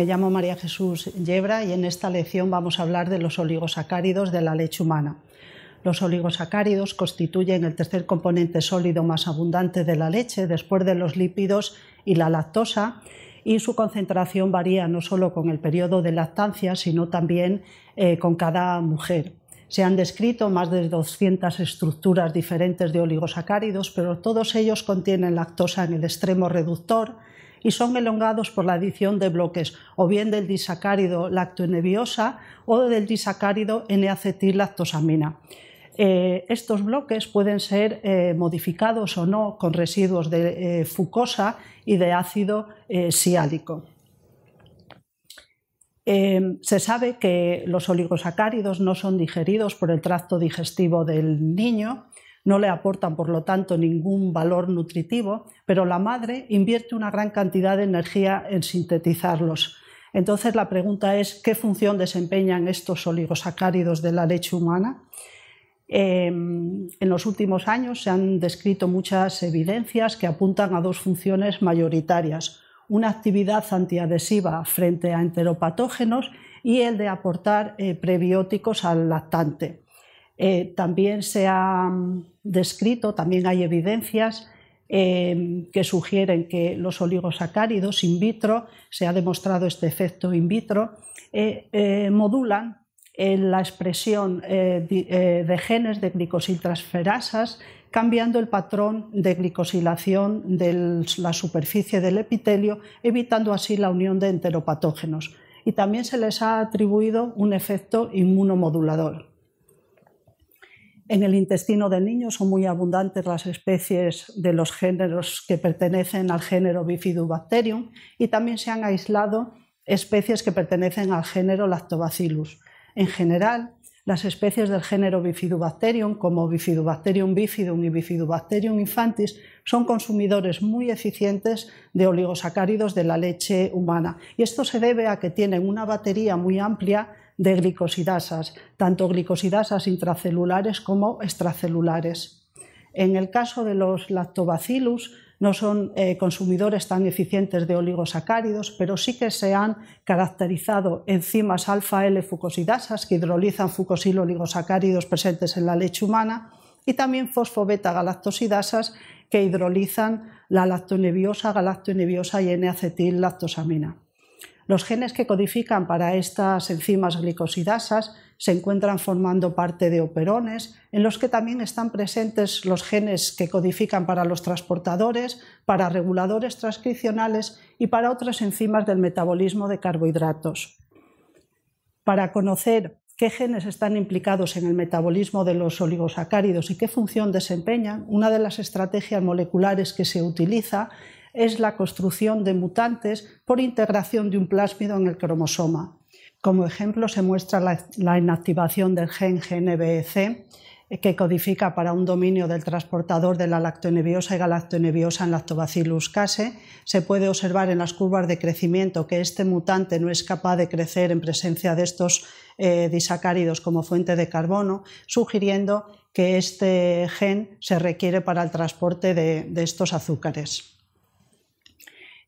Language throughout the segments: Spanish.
me llamo María Jesús Yebra y en esta lección vamos a hablar de los oligosacáridos de la leche humana. Los oligosacáridos constituyen el tercer componente sólido más abundante de la leche después de los lípidos y la lactosa y su concentración varía no solo con el periodo de lactancia, sino también eh, con cada mujer. Se han descrito más de 200 estructuras diferentes de oligosacáridos, pero todos ellos contienen lactosa en el extremo reductor, y son elongados por la adición de bloques o bien del disacárido lactonebiosa o del disacárido N-acetil-lactosamina. Eh, estos bloques pueden ser eh, modificados o no con residuos de eh, fucosa y de ácido siálico. se sabe que los oligosacáridos no son digeridos por el tracto digestivo del niño no le aportan, por lo tanto, ningún valor nutritivo, pero la madre invierte una gran cantidad de energía en sintetizarlos. Entonces, la pregunta es, ¿qué función desempeñan estos oligosacáridos de la leche humana? Em, en los últimos años se han descrito muchas evidencias que apuntan a dos funciones mayoritarias, una actividad antiadhesiva frente a enteropatógenos y el de aportar eh, prebióticos al lactante. Eh, también se ha mm, descrito, también hay evidencias eh, que sugieren que los oligosacáridos in vitro, se ha demostrado este efecto in vitro, eh, modulan la expresión de genes de glicosiltransferasas, cambiando el patrón de glicosilación de la superficie del epitelio, evitando así la unión de enteropatógenos. Y también se les ha atribuido un efecto inmunomodulador. En el intestino de niños son muy abundantes las especies de los géneros que pertenecen al género Bifidobacterium y también se han aislado especies que pertenecen al género Lactobacillus. En general, las especies del género Bifidobacterium, como Bifidobacterium bifidum y Bifidobacterium infantis, son consumidores muy eficientes de oligosacáridos de la leche humana. Y esto se debe a que tienen una batería muy amplia de glicosidasas, tanto glicosidasas intracelulares como extracelulares. En el caso de los lactobacillus, no son eh, consumidores tan eficientes de oligosacáridos, pero sí que se han caracterizado enzimas alfa-L fucosidasas que hidrolizan fucosil oligosacáridos presentes en la leche humana y también fosfobeta-galactosidasas que hidrolizan la lactonebiosa, galactonebiosa y N-acetil lactosamina. Los genes que codifican para estas enzimas glicosidasas se encuentran formando parte de operones, en los que también están presentes los genes que codifican para los transportadores, para reguladores transcripcionales y para otras enzimas del metabolismo de carbohidratos. Para conocer qué genes están implicados en el metabolismo de los oligosacáridos y qué función desempeñan, una de las estrategias moleculares que se utiliza es la construcción de mutantes por integración de un plásmido en el cromosoma. Como ejemplo se muestra la, inactivación del gen GNBC e eh, que codifica para un dominio del transportador de la lactonebiosa y galactonebiosa en lactobacillus case, se puede observar en las curvas de crecimiento que este mutante no es capaz de crecer en presencia de estos eh, disacáridos como fuente de carbono, sugiriendo que este gen se requiere para el transporte de estos azúcares.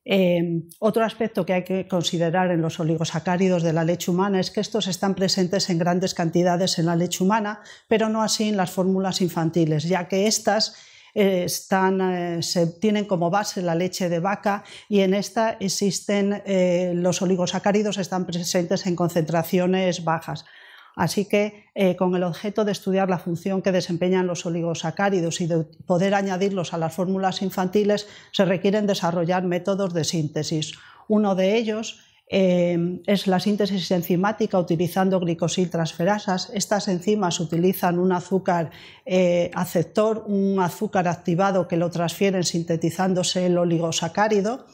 Em, otro aspecto que hay que considerar en los oligosacáridos de la leche humana es que estos están presentes en grandes cantidades en la leche humana, pero no así en las fórmulas infantiles, ya que estas eh, eh, se tienen como base la leche de vaca y en esta existen eh, los oligosacáridos están presentes en concentraciones bajas. Así que, eh, con el objeto de estudiar la función que desempeñan los oligosacáridos y de poder añadirlos a las fórmulas infantiles, se requieren desarrollar métodos de síntesis. Uno de ellos eh, es la síntesis enzimática utilizando glicosiltransferasas. Estas enzimas utilizan un azúcar eh, aceptor, un azúcar activado que lo transfieren sintetizándose el oligosacárido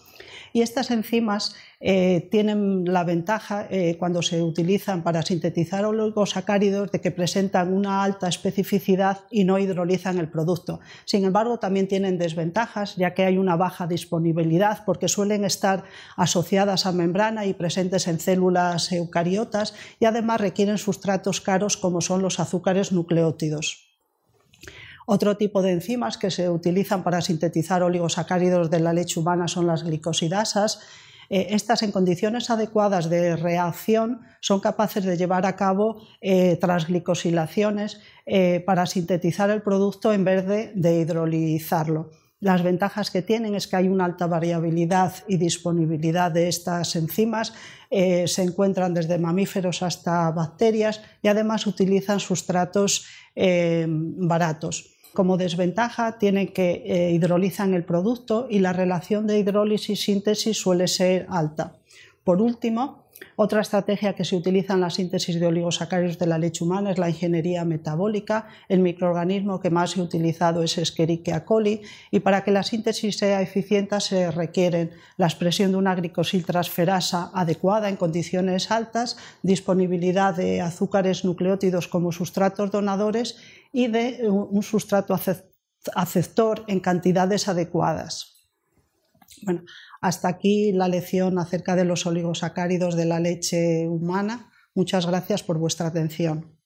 y estas enzimas eh, tienen la ventaja eh, cuando se utilizan para sintetizar oligosacáridos de que presentan una alta especificidad y no hidrolizan el producto. Sin embargo, también tienen desventajas ya que hay una baja disponibilidad porque suelen estar asociadas a membrana y presentes en células eucariotas y además requieren sustratos caros como son los azúcares nucleótidos. Otro tipo de enzimas que se utilizan para sintetizar oligosacáridos de la leche humana son las glicosidasas. Eh, estas en condiciones adecuadas de reacción son capaces de llevar a cabo eh, transglicosilaciones eh, para sintetizar el producto en vez de, hidrolizarlo. Las ventajas que tienen es que hay una alta variabilidad y disponibilidad de estas enzimas, se encuentran desde mamíferos hasta bacterias y además utilizan sustratos baratos. Como desventaja tienen que eh, hidrolizan el producto y la relación de hidrólisis-síntesis suele ser alta. Por último, otra estrategia que se utiliza en la síntesis de oligosacáridos de la leche humana es la ingeniería metabólica. El microorganismo que más se ha utilizado es Escherichia coli y para que la síntesis sea eficiente se requieren la expresión de una glicosiltransferasa adecuada en condiciones altas, disponibilidad de azúcares nucleótidos como sustratos donadores y de un sustrato aceptor en cantidades adecuadas. Bueno, hasta aquí la lección acerca de los oligosacáridos de la leche humana. Muchas gracias por vuestra atención.